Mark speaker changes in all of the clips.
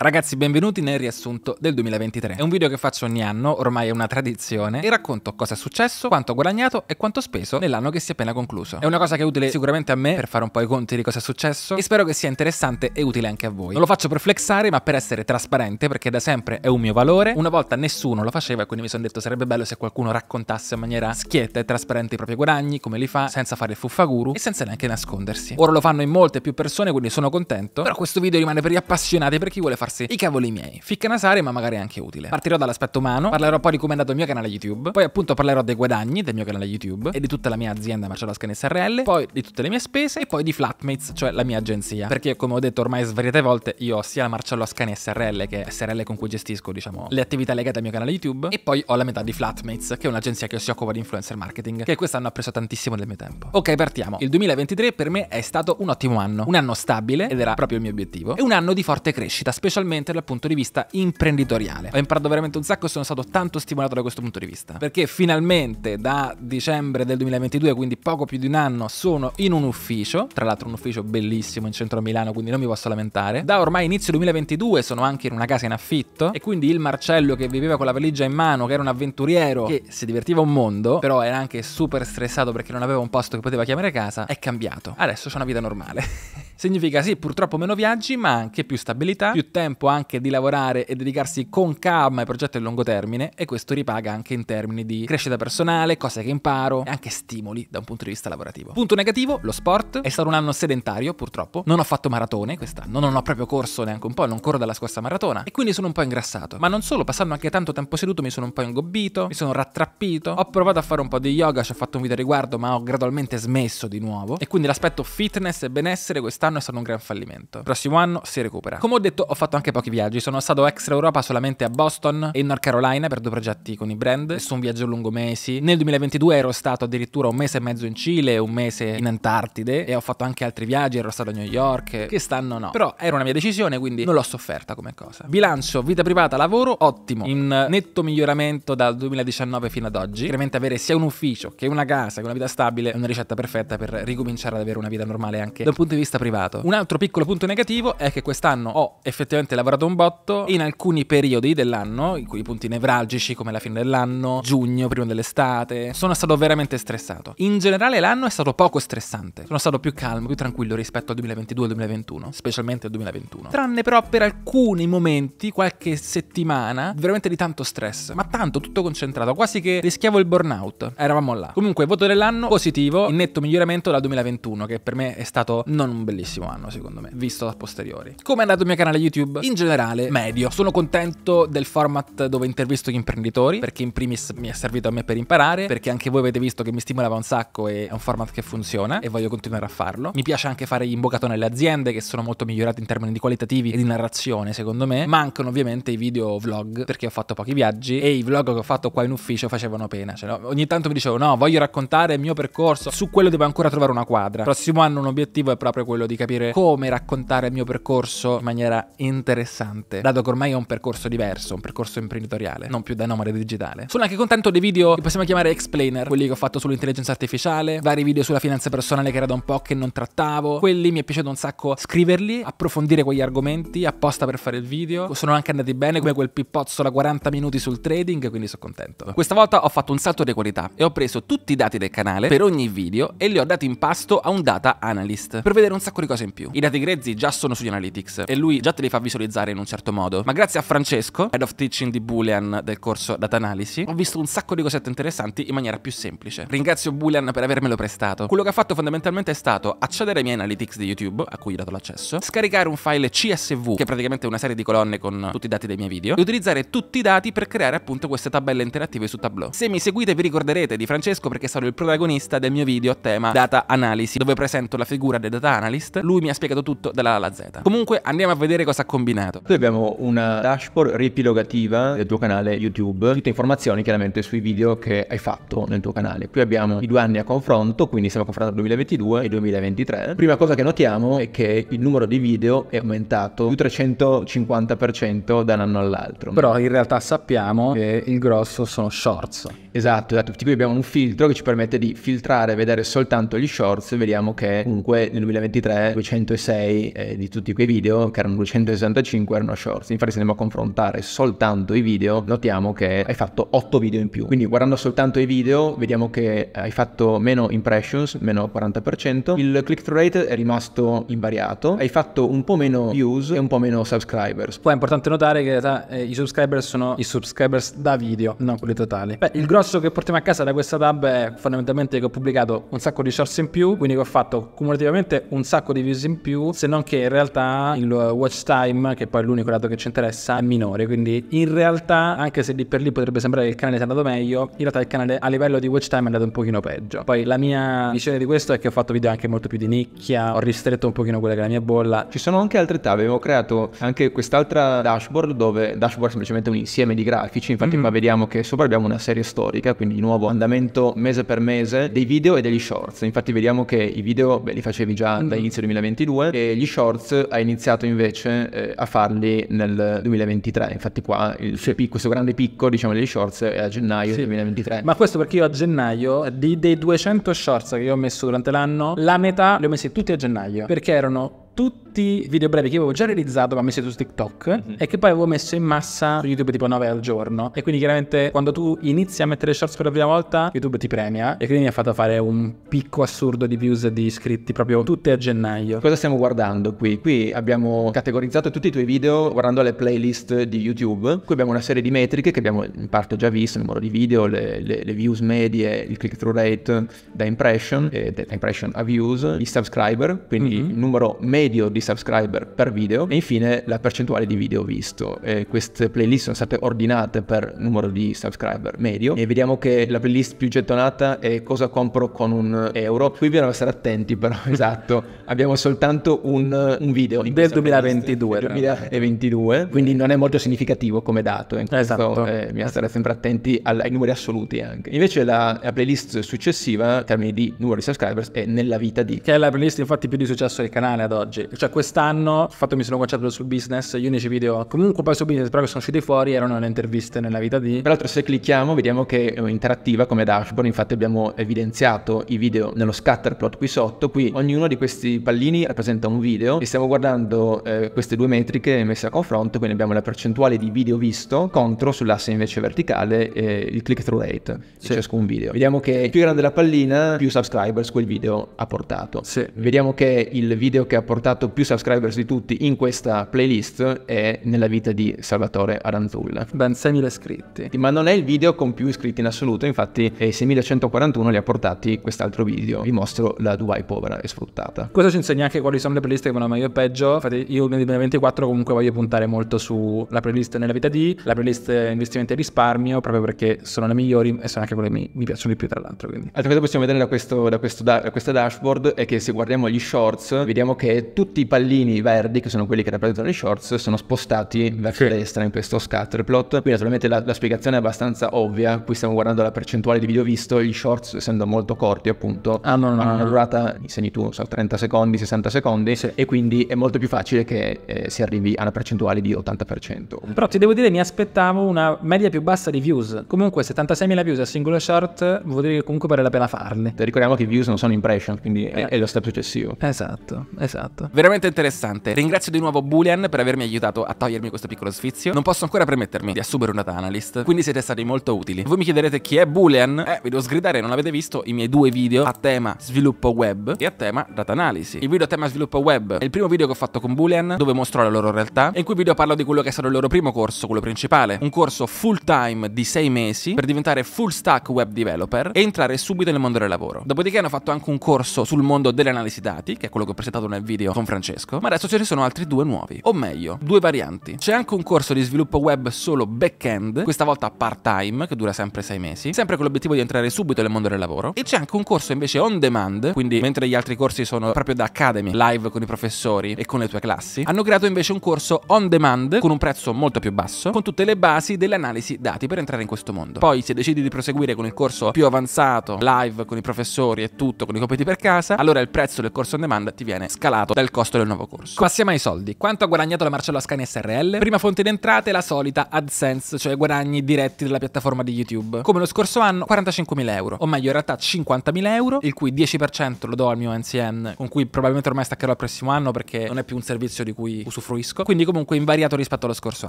Speaker 1: Ragazzi, benvenuti nel riassunto del 2023. È un video che faccio ogni anno, ormai è una tradizione, e racconto cosa è successo, quanto ho guadagnato e quanto ho speso nell'anno che si è appena concluso. È una cosa che è utile sicuramente a me per fare un po' i conti di cosa è successo e spero che sia interessante e utile anche a voi. Non lo faccio per flexare, ma per essere trasparente, perché da sempre è un mio valore. Una volta nessuno lo faceva e quindi mi sono detto sarebbe bello se qualcuno raccontasse in maniera schietta e trasparente i propri guadagni, come li fa, senza fare il fuffaguru e senza neanche nascondersi. Ora lo fanno in molte più persone, quindi sono contento, però questo video rimane per gli appassionati, per chi vuole far farsi i cavoli miei. Ficca Ficcanasare, ma magari anche utile. Partirò dall'aspetto umano, parlerò poi di come è andato il mio canale YouTube, poi appunto parlerò dei guadagni del mio canale YouTube e di tutta la mia azienda Marcello Scan SRL, poi di tutte le mie spese e poi di Flatmates, cioè la mia agenzia. Perché come ho detto ormai svariate volte, io ho sia la Marcello Ascani SRL che SRL con cui gestisco, diciamo, le attività legate al mio canale YouTube e poi ho la metà di Flatmates, che è un'agenzia che si occupa di influencer marketing, che quest'anno ha preso tantissimo del mio tempo. Ok, partiamo. Il 2023 per me è stato un ottimo anno, un anno stabile ed era proprio il mio obiettivo, e un anno di forte crescita, specialmente specialmente dal punto di vista imprenditoriale. Ho imparato veramente un sacco e sono stato tanto stimolato da questo punto di vista, perché finalmente da dicembre del 2022, quindi poco più di un anno, sono in un ufficio, tra l'altro un ufficio bellissimo in centro a Milano, quindi non mi posso lamentare. Da ormai inizio 2022 sono anche in una casa in affitto e quindi il Marcello che viveva con la valigia in mano, che era un avventuriero, che si divertiva un mondo, però era anche super stressato perché non aveva un posto che poteva chiamare casa, è cambiato. Adesso c'è una vita normale. Significa sì, purtroppo meno viaggi, ma anche più stabilità, più tempo tempo anche di lavorare e dedicarsi con calma ai progetti a lungo termine e questo ripaga anche in termini di crescita personale, cose che imparo e anche stimoli da un punto di vista lavorativo. Punto negativo, lo sport. È stato un anno sedentario purtroppo, non ho fatto maratone quest'anno, non ho proprio corso neanche un po', non corro dalla scorsa maratona e quindi sono un po' ingrassato. Ma non solo, passando anche tanto tempo seduto mi sono un po' ingobbito, mi sono rattrappito, ho provato a fare un po' di yoga, ci ho fatto un video a riguardo ma ho gradualmente smesso di nuovo e quindi l'aspetto fitness e benessere quest'anno è stato un gran fallimento. prossimo anno si recupera. Come ho detto ho fatto anche pochi viaggi. Sono stato extra Europa solamente a Boston e North Carolina per due progetti con i brand. Su un viaggio lungo mesi. Nel 2022 ero stato addirittura un mese e mezzo in Cile, un mese in Antartide e ho fatto anche altri viaggi. Ero stato a New York, che stanno no. Però era una mia decisione, quindi non l'ho sofferta come cosa. Bilancio, vita privata, lavoro, ottimo. In netto miglioramento dal 2019 fino ad oggi. Chiaramente avere sia un ufficio che una casa, che una vita stabile, è una ricetta perfetta per ricominciare ad avere una vita normale anche dal punto di vista privato. Un altro piccolo punto negativo è che quest'anno ho effettivamente sicuramente lavorato un botto in alcuni periodi dell'anno, in cui punti nevralgici come la fine dell'anno, giugno, prima dell'estate, sono stato veramente stressato. In generale l'anno è stato poco stressante, sono stato più calmo, più tranquillo rispetto al 2022-2021, specialmente al 2021. Tranne però per alcuni momenti, qualche settimana, veramente di tanto stress, ma tanto tutto concentrato, quasi che rischiavo il burnout. Eravamo là. Comunque, voto dell'anno positivo, in netto miglioramento dal 2021, che per me è stato non un bellissimo anno, secondo me, visto da posteriori. Come è andato il mio canale YouTube? YouTube. In generale, medio. Sono contento del format dove intervisto gli imprenditori, perché in primis mi è servito a me per imparare, perché anche voi avete visto che mi stimolava un sacco e è un format che funziona e voglio continuare a farlo. Mi piace anche fare gli imboccato nelle aziende che sono molto migliorate in termini di qualitativi e di narrazione, secondo me. Mancano ovviamente i video vlog, perché ho fatto pochi viaggi e i vlog che ho fatto qua in ufficio facevano pena. Cioè, no? ogni tanto mi dicevo no, voglio raccontare il mio percorso, su quello devo ancora trovare una quadra. prossimo anno un obiettivo è proprio quello di capire come raccontare il mio percorso in maniera in interessante, dato che ormai è un percorso diverso, un percorso imprenditoriale, non più da nomade digitale. Sono anche contento dei video che possiamo chiamare explainer, quelli che ho fatto sull'intelligenza artificiale, vari video sulla finanza personale che era da un po' che non trattavo, quelli mi è piaciuto un sacco scriverli, approfondire quegli argomenti apposta per fare il video, sono anche andati bene come quel pippozzo da 40 minuti sul trading, quindi sono contento. Questa volta ho fatto un salto di qualità e ho preso tutti i dati del canale per ogni video e li ho dati in pasto a un data analyst per vedere un sacco di cose in più. I dati grezzi già sono sugli analytics e lui già te li fa vedere visualizzare in un certo modo. Ma grazie a Francesco, Head of Teaching di Boolean del corso Data Analysis, ho visto un sacco di cosette interessanti in maniera più semplice. Ringrazio Boolean per avermelo prestato. Quello che ha fatto fondamentalmente è stato accedere ai miei analytics di YouTube, a cui ho dato l'accesso, scaricare un file CSV, che è praticamente una serie di colonne con tutti i dati dei miei video, e utilizzare tutti i dati per creare appunto queste tabelle interattive su Tableau. Se mi seguite vi ricorderete di Francesco perché sarò il protagonista del mio video a tema Data Analysis, dove presento la figura del data analyst. Lui mi ha spiegato tutto dalla A alla Z. Comunque andiamo a vedere cosa ha combinato.
Speaker 2: Noi abbiamo una dashboard riepilogativa del tuo canale YouTube, tutte informazioni chiaramente sui video che hai fatto nel tuo canale. Qui abbiamo i due anni a confronto, quindi stiamo confrontando il 2022 e il 2023. Prima cosa che notiamo è che il numero di video è aumentato più 350% da un anno all'altro. Però in realtà sappiamo che il grosso sono shorts. Esatto, esatto. Qui abbiamo un filtro che ci permette di filtrare e vedere soltanto gli shorts. Vediamo che comunque nel 2023 206 eh, di tutti quei video, che erano 260 65 erano shorts. Infatti, se andiamo a confrontare soltanto i video, notiamo che hai fatto 8 video in più. Quindi, guardando soltanto i video, vediamo che eh, hai fatto meno impressions, meno 40%. Il click-through rate è rimasto invariato. Hai fatto un po' meno views e un po' meno subscribers. Poi è importante notare che in realtà eh, i subscribers sono i subscribers da video, non quelli totali. Beh, il grosso
Speaker 1: che portiamo a casa da questa tab è fondamentalmente che ho pubblicato un sacco di shorts in più, quindi che ho fatto cumulativamente un sacco di views in più, se non che in realtà il watch time time, che poi è l'unico dato che ci interessa, è minore. Quindi in realtà, anche se lì per lì potrebbe sembrare che il canale sia andato meglio, in realtà il canale a livello di watch time è andato un pochino peggio. Poi la mia visione di questo è che ho fatto video anche molto più di
Speaker 2: nicchia, ho ristretto un pochino quella che è la mia bolla. Ci sono anche altre tab, avevo creato anche quest'altra dashboard dove dashboard è semplicemente un insieme di grafici, infatti mm-hmm. qua vediamo che sopra abbiamo una serie storica, quindi di nuovo andamento mese per mese dei video e degli shorts. Infatti vediamo che i video beh, li facevi già mm-hmm. da inizio 2022 e gli shorts ha iniziato invece eh, eh, a farli nel 2023. Infatti qua il, sì. picco, questo grande picco diciamo, degli shorts è a gennaio sì. 2023.
Speaker 1: Ma questo perché io a gennaio di, dei 200 shorts che io ho messo durante l'anno, la metà li ho messi tutti a gennaio perché erano tutti tutti video brevi che avevo già realizzato ma messi su TikTok mm-hmm. e che poi avevo messo in massa su YouTube tipo 9 al giorno. E quindi chiaramente quando tu inizi a mettere shorts per la prima volta YouTube ti premia e quindi mi ha fatto fare un picco assurdo di views e di iscritti proprio
Speaker 2: tutte a gennaio. Cosa stiamo guardando qui? Qui abbiamo categorizzato tutti i tuoi video guardando le playlist di YouTube. Qui abbiamo una serie di metriche che abbiamo in parte già visto, il numero di video, le, le, le views medie, il click through rate da impression, eh, da impression a views, i subscriber, quindi mm-hmm. il numero medio di subscriber per video e infine la percentuale di video visto. E queste playlist sono state ordinate per numero di subscriber medio e vediamo che la playlist più gettonata è cosa compro con un euro. Qui bisogna essere attenti però, esatto, abbiamo soltanto un, un video del 2022, 2022, quindi non è molto significativo come dato, eh, in esatto. eh, bisogna stare sempre attenti ai numeri assoluti anche. Invece la, la playlist successiva, in termini di numero di subscriber, è nella vita di... Che è la playlist
Speaker 1: infatti più di successo del canale ad oggi, cioè quest'anno, il fatto mi sono concentrato sul business, gli unici video comunque
Speaker 2: poi su business però che sono usciti fuori erano le interviste nella vita di... Peraltro se clicchiamo vediamo che è eh, interattiva come dashboard, infatti abbiamo evidenziato i video nello scatter plot qui sotto, qui ognuno di questi pallini rappresenta un video e stiamo guardando eh, queste due metriche messe a confronto, quindi abbiamo la percentuale di video visto contro sull'asse invece verticale eh, il click through rate sì. di ciascun video. Vediamo che più grande la pallina più subscribers quel video ha portato. Sì. Vediamo che il video che ha portato più più subscribers di tutti in questa playlist è Nella vita di Salvatore Aranzulla. Ben 6.000 iscritti. Ma non è il video con più iscritti in assoluto, infatti 6.141 eh, li ha portati quest'altro video. Vi mostro la Dubai povera e sfruttata.
Speaker 1: Questo ci insegna anche quali sono le playlist che vanno meglio e peggio. Infatti io nel 2024 comunque voglio puntare molto sulla playlist Nella vita di, la playlist eh, Investimenti e risparmio, proprio perché sono le migliori e sono anche quelle che mi, mi piacciono di più tra l'altro. Quindi.
Speaker 2: Altra cosa che possiamo vedere da, questo, da, questo, da questa dashboard è che se guardiamo gli shorts vediamo che tutti pallini verdi, che sono quelli che rappresentano i shorts, sono spostati verso sì. destra in questo scatter plot. Qui naturalmente la, la, spiegazione è abbastanza ovvia, qui stiamo guardando la percentuale di video visto, gli shorts essendo molto corti appunto ah, hanno una, una durata, insegni tu, so, 30 secondi, 60 secondi sì. e quindi è molto più facile che eh, si arrivi a una percentuale di 80%.
Speaker 1: Però ti devo dire mi aspettavo una media più bassa di views, comunque 76.000 views a singolo
Speaker 2: short vuol dire che comunque vale la pena farli. Ricordiamo che i views non sono impression, quindi eh. è, è lo step successivo. Esatto,
Speaker 1: esatto. Veramente veramente interessante. Ringrazio di nuovo Boolean per avermi aiutato a togliermi questo piccolo sfizio. Non posso ancora permettermi di assumere un data analyst, quindi siete stati molto utili. Voi mi chiederete chi è Boolean? Eh, vi devo sgridare, non avete visto i miei due video a tema sviluppo web e a tema data analisi. Il video a tema sviluppo web è il primo video che ho fatto con Boolean, dove mostrò la loro realtà, e in cui video parlo di quello che è stato il loro primo corso, quello principale. Un corso full time di sei mesi per diventare full stack web developer e entrare subito nel mondo del lavoro. Dopodiché hanno fatto anche un corso sul mondo dell'analisi dati, che è quello che ho presentato nel video con Francesco Francesco, ma adesso ce ne sono altri due nuovi, o meglio, due varianti. C'è anche un corso di sviluppo web solo back-end, questa volta part-time, che dura sempre sei mesi, sempre con l'obiettivo di entrare subito nel mondo del lavoro, e c'è anche un corso invece on demand, quindi mentre gli altri corsi sono proprio da academy, live con i professori e con le tue classi, hanno creato invece un corso on demand con un prezzo molto più basso, con tutte le basi dell'analisi dati per entrare in questo mondo. Poi se decidi di proseguire con il corso più avanzato, live con i professori e tutto, con i compiti per casa, allora il prezzo del corso on demand ti viene scalato dal costo il nuovo corso. Passiamo ai soldi. Quanto ha guadagnato la Marcello Ascani SRL? Prima fonte di entrate la solita AdSense, cioè guadagni diretti della piattaforma di YouTube. Come lo scorso anno 45.000 euro, o meglio in realtà 50.000 euro, il cui 10% lo do al mio NCN, con cui probabilmente ormai staccherò il prossimo anno perché non è più un servizio di cui usufruisco, quindi comunque invariato rispetto allo scorso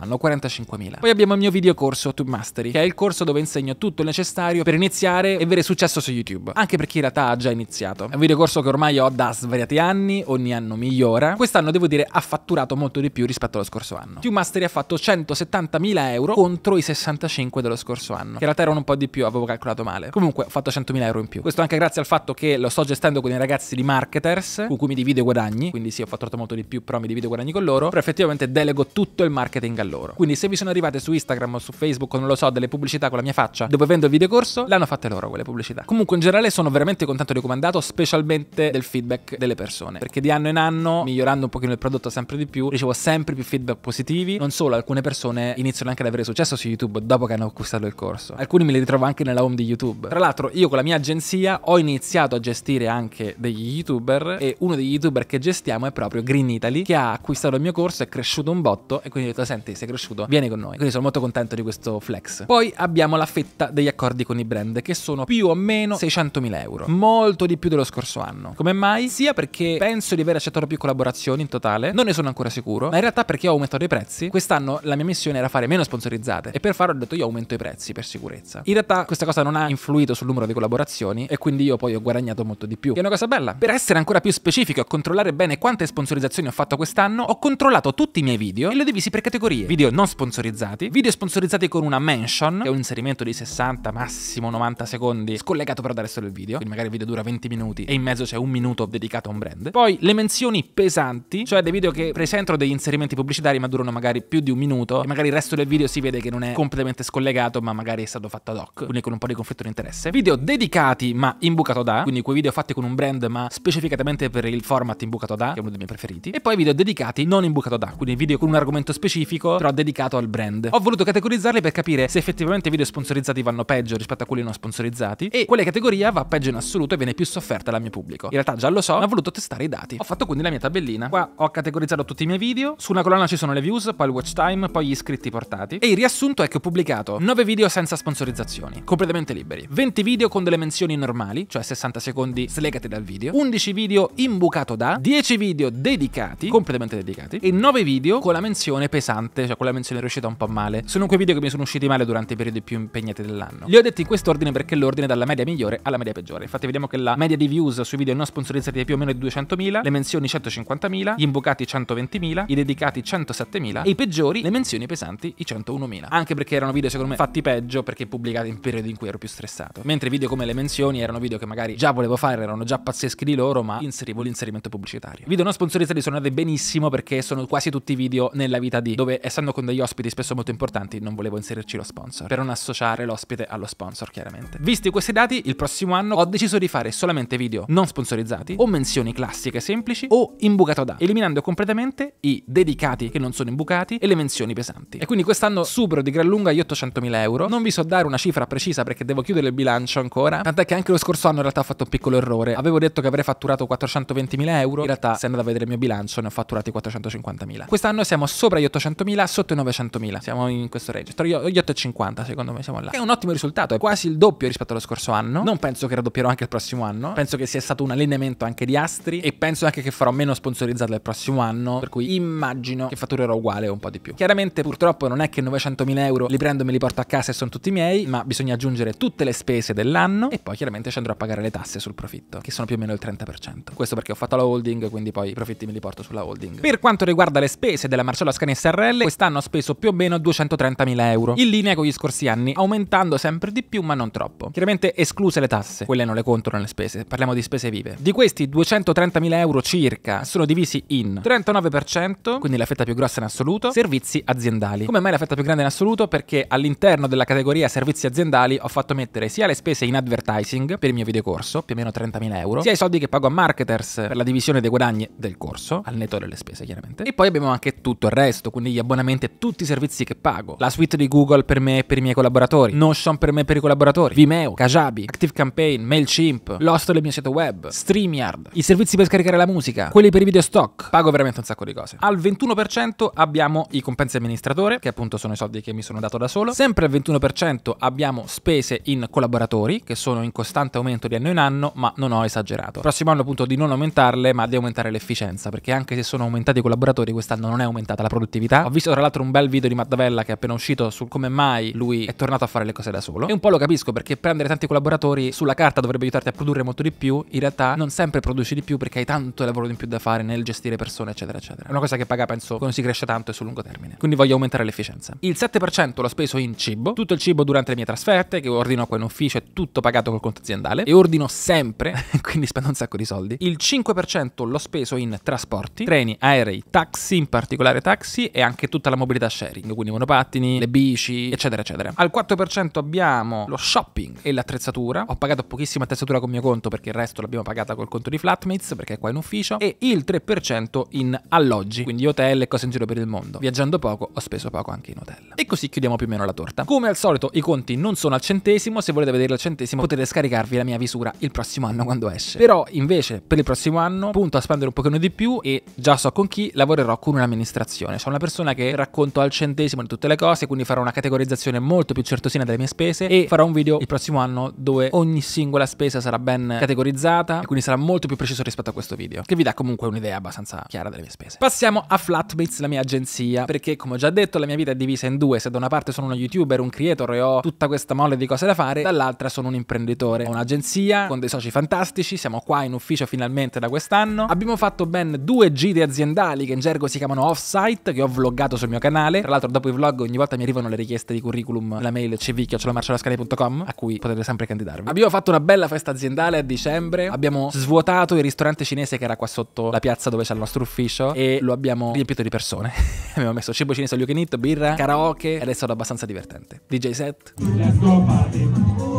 Speaker 1: anno, 45.000. Poi abbiamo il mio video corso Tube Mastery, che è il corso dove insegno tutto il necessario per iniziare e avere successo su YouTube, anche per chi in realtà ha già iniziato. È un video corso che ormai ho da svariati anni, ogni anno migliore ora, quest'anno devo dire ha fatturato molto di più rispetto allo scorso anno. Two Mastery ha fatto 170.000 euro contro i 65 dello scorso anno, che in realtà erano un po' di più, avevo calcolato male. Comunque ho fatto 100.000 euro in più. Questo anche grazie al fatto che lo sto gestendo con i ragazzi di marketers, con cui mi divido i guadagni, quindi sì ho fatturato molto di più, però mi divido i guadagni con loro, però effettivamente delego tutto il marketing a loro. Quindi se vi sono arrivate su Instagram o su Facebook o non lo so, delle pubblicità con la mia faccia, dove vendo il video corso, le hanno fatte loro quelle pubblicità. Comunque in generale sono veramente contento di comandato, specialmente del feedback delle persone, perché di anno in anno migliorando un pochino il prodotto sempre di più, ricevo sempre più feedback positivi. Non solo, alcune persone iniziano anche ad avere successo su YouTube dopo che hanno acquistato il corso. Alcuni me li ritrovo anche nella home di YouTube. Tra l'altro, io con la mia agenzia ho iniziato a gestire anche degli YouTuber e uno degli YouTuber che gestiamo è proprio Green Italy che ha acquistato il mio corso, è cresciuto un botto e quindi ho detto "Senti, sei cresciuto, vieni con noi". Quindi sono molto contento di questo flex. Poi abbiamo la fetta degli accordi con i brand che sono più o meno 600.000 euro, molto di più dello scorso anno. Come mai? Sia perché penso di aver accettato più collaborazioni collaborazioni in totale, non ne sono ancora sicuro, ma in realtà perché ho aumentato i prezzi, quest'anno la mia missione era fare meno sponsorizzate e per farlo ho detto io aumento i prezzi per sicurezza. In realtà questa cosa non ha influito sul numero di collaborazioni e quindi io poi ho guadagnato molto di più. Che è una cosa bella. Per essere ancora più specifico e controllare bene quante sponsorizzazioni ho fatto quest'anno, ho controllato tutti i miei video e li ho divisi per categorie. Video non sponsorizzati, video sponsorizzati con una mention, che è un inserimento di 60, massimo 90 secondi, scollegato però dal resto del video, quindi magari il video dura 20 minuti e in mezzo c'è un minuto dedicato a un brand. Poi le menzioni pesanti, cioè dei video che presentano degli inserimenti pubblicitari ma durano magari più di un minuto e magari il resto del video si vede che non è completamente scollegato ma magari è stato fatto ad hoc, quindi con un po' di conflitto di interesse. Video dedicati ma imbucato da, quindi quei video fatti con un brand ma specificatamente per il format imbucato da, che è uno dei miei preferiti, e poi video dedicati non imbucato da, quindi video con un argomento specifico però dedicato al brand. Ho voluto categorizzarli per capire se effettivamente i video sponsorizzati vanno peggio rispetto a quelli non sponsorizzati e quale categoria va peggio in assoluto e viene più sofferta dal mio pubblico. In realtà già lo so, ma ho voluto testare i dati. Ho fatto quindi la mia tabella tabellina. Qua ho categorizzato tutti i miei video, su una colonna ci sono le views, poi il watch time, poi gli iscritti portati. E il riassunto è che ho pubblicato 9 video senza sponsorizzazioni, completamente liberi, 20 video con delle menzioni normali, cioè 60 secondi slegati dal video, 11 video imbucato da, 10 video dedicati, completamente dedicati, e 9 video con la menzione pesante, cioè con la menzione riuscita un po' male. Sono quei video che mi sono usciti male durante i periodi più impegnati dell'anno. Li ho detti in quest'ordine perché l'ordine dalla media migliore alla media peggiore. Infatti vediamo che la media di views sui video non sponsorizzati è più o meno di 200.000, le menzioni 150 150.000, gli invocati 120.000, i dedicati 107.000 e i peggiori, le menzioni pesanti, i 101.000. Anche perché erano video secondo me fatti peggio perché pubblicati in periodi in cui ero più stressato. Mentre video come le menzioni erano video che magari già volevo fare, erano già pazzeschi di loro, ma inserivo l'inserimento pubblicitario. Video non sponsorizzati sono andati benissimo perché sono quasi tutti video nella vita di, dove essendo con degli ospiti spesso molto importanti non volevo inserirci lo sponsor, per non associare l'ospite allo sponsor chiaramente. Visti questi dati, il prossimo anno ho deciso di fare solamente video non sponsorizzati o menzioni classiche semplici o in imbucato da, eliminando completamente i dedicati che non sono imbucati e le menzioni pesanti. E quindi quest'anno supero di gran lunga gli 800.000 euro. Non vi so dare una cifra precisa perché devo chiudere il bilancio ancora. Tant'è che anche lo scorso anno in realtà ho fatto un piccolo errore. Avevo detto che avrei fatturato 420.000 euro. In realtà, se andate a vedere il mio bilancio, ne ho fatturati 450.000. Quest'anno siamo sopra gli 800.000, sotto i 900.000. Siamo in questo range. Tra gli 8,50 secondo me siamo là. è un ottimo risultato, è quasi il doppio rispetto allo scorso anno. Non penso che raddoppierò anche il prossimo anno. Penso che sia stato un allineamento anche di astri e penso anche che farò meno sponsorizzato il prossimo anno, per cui immagino che fatturerò uguale o un po' di più. Chiaramente purtroppo non è che 900.000 euro li prendo, e me li porto a casa e sono tutti miei, ma bisogna aggiungere tutte le spese dell'anno e poi chiaramente ci andrò a pagare le tasse sul profitto, che sono più o meno il 30%. Questo perché ho fatto la holding, quindi poi i profitti me li porto sulla holding. Per quanto riguarda le spese della Marcello Scani SRL, quest'anno ho speso più o meno 230.000 euro, in linea con gli scorsi anni, aumentando sempre di più ma non troppo. Chiaramente escluse le tasse, quelle non le conto nelle spese, parliamo di spese vive. Di questi 230.000 euro circa sono divisi in 39%, quindi la fetta più grossa in assoluto, servizi aziendali. Come mai la fetta più grande in assoluto? Perché all'interno della categoria servizi aziendali ho fatto mettere sia le spese in advertising per il mio videocorso, più o meno 30.000 euro, sia i soldi che pago a marketers per la divisione dei guadagni del corso, al netto delle spese chiaramente, e poi abbiamo anche tutto il resto, quindi gli abbonamenti e tutti i servizi che pago, la suite di Google per me e per i miei collaboratori, Notion per me e per i collaboratori, Vimeo, Kajabi, ActiveCampaign, MailChimp, Lost del mio sito web, StreamYard, i servizi per scaricare la musica, quelli per per i video stock, pago veramente un sacco di cose. Al 21% abbiamo i compensi amministratore, che appunto sono i soldi che mi sono dato da solo. Sempre al 21% abbiamo spese in collaboratori, che sono in costante aumento di anno in anno, ma non ho esagerato. Prossimo anno appunto di non aumentarle, ma di aumentare l'efficienza, perché anche se sono aumentati i collaboratori, quest'anno non è aumentata la produttività. Ho visto tra l'altro un bel video di Maddavella che è appena uscito sul come mai lui è tornato a fare le cose da solo. E un po' lo capisco, perché prendere tanti collaboratori sulla carta dovrebbe aiutarti a produrre molto di più, in realtà non sempre produci di più perché hai tanto lavoro in più da fare fare nel gestire persone, eccetera, eccetera. È una cosa che paga, penso, quando si cresce tanto e sul lungo termine. Quindi voglio aumentare l'efficienza. Il 7% l'ho speso in cibo, tutto il cibo durante le mie trasferte, che ordino qua in ufficio, è tutto pagato col conto aziendale e ordino sempre, quindi spendo un sacco di soldi. Il 5% l'ho speso in trasporti, treni, aerei, taxi, in particolare taxi e anche tutta la mobilità sharing, quindi monopattini, le bici, eccetera, eccetera. Al 4% abbiamo lo shopping e l'attrezzatura. Ho pagato pochissima attrezzatura con mio conto perché il resto l'abbiamo pagata col conto di Flatmates perché è qua in ufficio e il il 3% in alloggi, quindi hotel e cose in giro per il mondo. Viaggiando poco ho speso poco anche in hotel. E così chiudiamo più o meno la torta. Come al solito i conti non sono al centesimo, se volete vederli al centesimo potete scaricarvi la mia visura il prossimo anno quando esce. Però invece per il prossimo anno punto a spendere un pochino di più e già so con chi lavorerò con un'amministrazione. C'è una persona che racconto al centesimo di tutte le cose, quindi farò una categorizzazione molto più certosina delle mie spese e farò un video il prossimo anno dove ogni singola spesa sarà ben categorizzata e quindi sarà molto più preciso rispetto a questo video, che vi dà comunque comunque un'idea abbastanza chiara delle mie spese. Passiamo a Flatbits, la mia agenzia, perché come ho già detto la mia vita è divisa in due, se da una parte sono uno youtuber, un creator e ho tutta questa molle di cose da fare, dall'altra sono un imprenditore. Ho un'agenzia con dei soci fantastici, siamo qua in ufficio finalmente da quest'anno, abbiamo fatto ben due gite aziendali che in gergo si chiamano offsite, che ho vloggato sul mio canale, tra l'altro dopo i vlog ogni volta mi arrivano le richieste di curriculum, la mail cv.marcellascali.com a cui potete sempre candidarvi. Abbiamo fatto una bella festa aziendale a dicembre, abbiamo svuotato il ristorante cinese che era qua sotto la piazza dove c'è il nostro ufficio e lo abbiamo riempito di persone. abbiamo messo cibo cinese, all you birra, karaoke ed è stato abbastanza divertente. DJ set. Let's go party.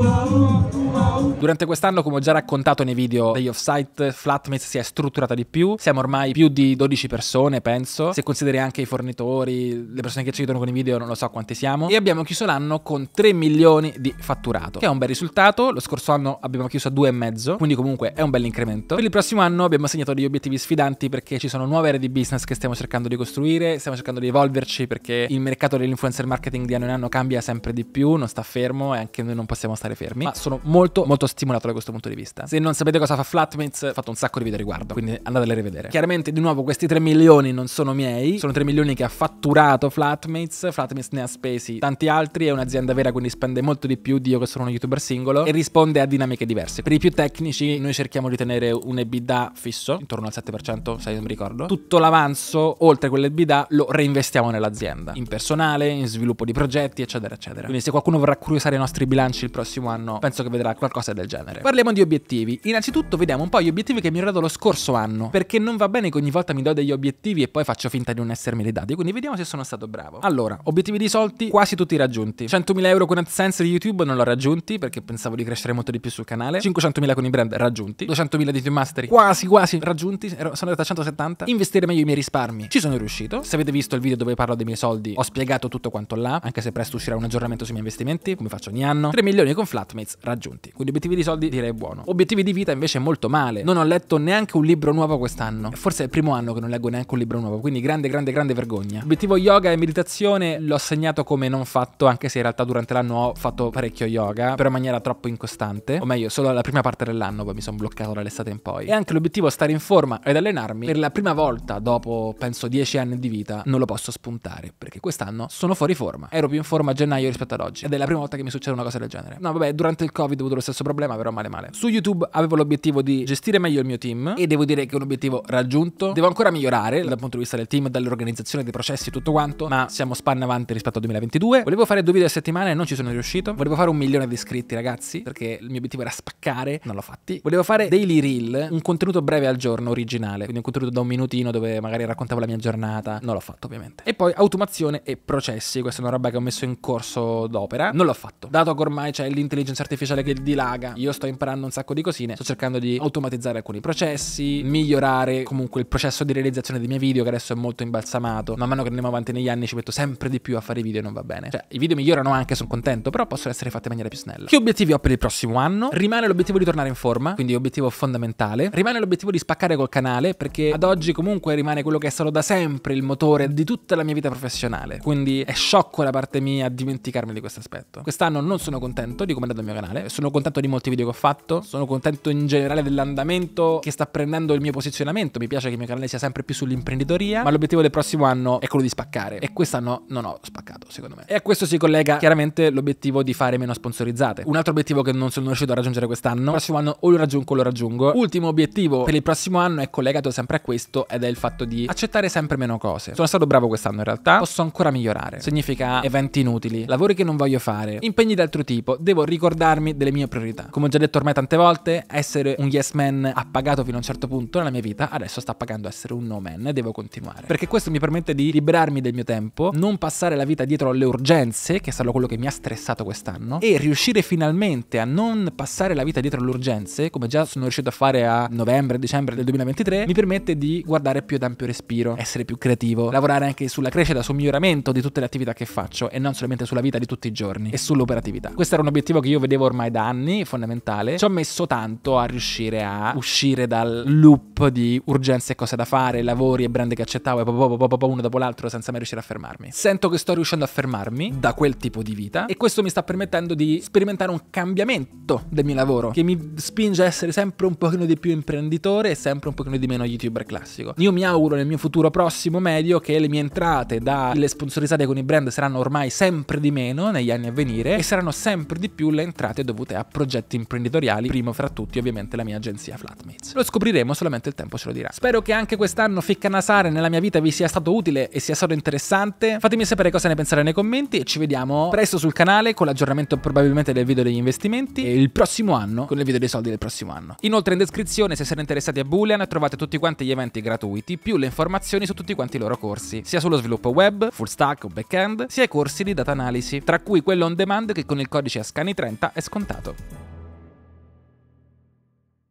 Speaker 1: Ah, Durante quest'anno, come ho già raccontato nei video degli offsite, Flatmates si è strutturata di più. Siamo ormai più di 12 persone, penso. Se consideri anche i fornitori, le persone che ci aiutano con i video, non lo so quanti siamo. E abbiamo chiuso l'anno con 3 milioni di fatturato, che è un bel risultato. Lo scorso anno abbiamo chiuso a 2,5, quindi comunque è un bel incremento. Per il prossimo anno abbiamo segnato degli obiettivi sfidanti perché ci sono nuove aree di business che stiamo cercando di costruire, stiamo cercando di evolverci perché il mercato dell'influencer marketing di anno in anno cambia sempre di più, non sta fermo e anche noi non possiamo stare fermi. Ma sono molto molto, molto stimolato da questo punto di vista. Se non sapete cosa fa Flatmates, ho fatto un sacco di video riguardo, quindi andatele a rivedere. Chiaramente, di nuovo, questi 3 milioni non sono miei, sono 3 milioni che ha fatturato Flatmates. Flatmates ne ha spesi tanti altri, è un'azienda vera, quindi spende molto di più di io che sono uno youtuber singolo e risponde a dinamiche diverse. Per i più tecnici, noi cerchiamo di tenere un EBITDA fisso, intorno al 7%, se non mi ricordo. Tutto l'avanzo, oltre a quell'EBITDA, lo reinvestiamo nell'azienda, in personale, in sviluppo di progetti, eccetera, eccetera. Quindi se qualcuno vorrà curiosare i nostri bilanci il prossimo anno, penso che vedrà qualcosa del genere. Parliamo di obiettivi. Innanzitutto vediamo un po' gli obiettivi che mi ero dato lo scorso anno, perché non va bene che ogni volta mi do degli obiettivi e poi faccio finta di non essermeli dati, quindi vediamo se sono stato bravo. Allora, obiettivi di soldi quasi tutti raggiunti. 100.000 euro con AdSense di YouTube non l'ho raggiunti perché pensavo di crescere molto di più sul canale. 500.000 con i brand raggiunti. 200.000 di Team Mastery quasi quasi raggiunti, sono arrivato a 170. Investire meglio i miei risparmi. Ci sono riuscito. Se avete visto il video dove parlo dei miei soldi, ho spiegato tutto quanto là, anche se presto uscirà un aggiornamento sui miei investimenti, come faccio ogni anno. 3 milioni con flatmates raggiunti soldi. Quindi obiettivi di soldi direi buono. Obiettivi di vita invece molto male. Non ho letto neanche un libro nuovo quest'anno. Forse è il primo anno che non leggo neanche un libro nuovo, quindi grande, grande, grande vergogna. Obiettivo yoga e meditazione l'ho segnato come non fatto, anche se in realtà durante l'anno ho fatto parecchio yoga, però in maniera troppo incostante. O meglio, solo la prima parte dell'anno, poi mi sono bloccato dall'estate in poi. E anche l'obiettivo stare in forma ed allenarmi per la prima volta dopo, penso, 10 anni di vita, non lo posso spuntare, perché quest'anno sono fuori forma. Ero più in forma a gennaio rispetto ad oggi. Ed è la prima volta che mi succede una cosa del genere. No, vabbè, durante il Covid ho dovuto lo stesso problema, però male male. Su YouTube avevo l'obiettivo di gestire meglio il mio team e devo dire che è un obiettivo raggiunto. Devo ancora migliorare dal punto di vista del team, dall'organizzazione dei processi e tutto quanto, ma siamo spanne avanti rispetto al 2022. Volevo fare due video a settimana e non ci sono riuscito. Volevo fare un milione di iscritti, ragazzi, perché il mio obiettivo era spaccare, non l'ho fatti. Volevo fare daily reel, un contenuto breve al giorno originale, quindi un contenuto da un minutino dove magari raccontavo la mia giornata. Non l'ho fatto, ovviamente. E poi automazione e processi, questa è una roba che ho messo in corso d'opera. Non l'ho fatto. Dato che ormai c'è l'intelligenza artificiale che dilaga. Io sto imparando un sacco di cosine, sto cercando di automatizzare alcuni processi, migliorare comunque il processo di realizzazione dei miei video che adesso è molto imbalsamato. Man mano che andiamo avanti negli anni ci metto sempre di più a fare i video e non va bene. Cioè, i video migliorano anche, sono contento, però possono essere fatti in maniera più snella. Che obiettivi ho per il prossimo anno? Rimane l'obiettivo di tornare in forma, quindi obiettivo fondamentale. Rimane l'obiettivo di spaccare col canale, perché ad oggi comunque rimane quello che è stato da sempre il motore di tutta la mia vita professionale. Quindi è sciocco da parte mia dimenticarmi di questo aspetto. Quest'anno non sono contento di come è andato il mio canale, sono contento contento di molti video che ho fatto, sono contento in generale dell'andamento che sta prendendo il mio posizionamento, mi piace che il mio canale sia sempre più sull'imprenditoria, ma l'obiettivo del prossimo anno è quello di spaccare e quest'anno non ho spaccato secondo me. E a questo si collega chiaramente l'obiettivo di fare meno sponsorizzate. Un altro obiettivo che non sono riuscito a raggiungere quest'anno, il prossimo anno o lo raggiungo o lo raggiungo. Ultimo obiettivo per il prossimo anno è collegato sempre a questo ed è il fatto di accettare sempre meno cose. Sono stato bravo quest'anno in realtà, posso ancora migliorare. Significa eventi inutili, lavori che non voglio fare, impegni d'altro tipo, devo ricordarmi delle mie priorità. Come ho già detto ormai tante volte, essere un yes man ha pagato fino a un certo punto nella mia vita, adesso sta pagando essere un no man e devo continuare. Perché questo mi permette di liberarmi del mio tempo, non passare la vita dietro alle urgenze, che è stato quello che mi ha stressato quest'anno, e riuscire finalmente a non passare la vita dietro alle urgenze, come già sono riuscito a fare a novembre, dicembre del 2023, mi permette di guardare più ad ampio respiro, essere più creativo, lavorare anche sulla crescita, sul miglioramento di tutte le attività che faccio e non solamente sulla vita di tutti i giorni e sull'operatività. Questo era un obiettivo che io vedevo ormai da anni anni, fondamentale, ci ho messo tanto a riuscire a uscire dal loop di urgenze e cose da fare, lavori e brand che accettavo e pop, pop, pop, uno dopo l'altro senza mai riuscire a fermarmi. Sento che sto riuscendo a fermarmi da quel tipo di vita e questo mi sta permettendo di sperimentare un cambiamento del mio lavoro che mi spinge a essere sempre un pochino di più imprenditore e sempre un pochino di meno youtuber classico. Io mi auguro nel mio futuro prossimo medio che le mie entrate dalle sponsorizzate con i brand saranno ormai sempre di meno negli anni a venire e saranno sempre di più le entrate dovute a progetti imprenditoriali, primo fra tutti ovviamente la mia agenzia Flatmates. Lo scopriremo solamente il tempo ce lo dirà. Spero che anche quest'anno Ficca Nasare nella mia vita vi sia stato utile e sia stato interessante. Fatemi sapere cosa ne pensate nei commenti e ci vediamo presto sul canale con l'aggiornamento probabilmente del video degli investimenti e il prossimo anno con il video dei soldi del prossimo anno. Inoltre in descrizione se siete interessati a Boolean trovate tutti quanti gli eventi gratuiti più le informazioni su tutti quanti i loro corsi, sia sullo sviluppo web, full stack o backend, sia i corsi di data analisi, tra cui quello on demand che con il codice Ascani30 è scontato. Toronto.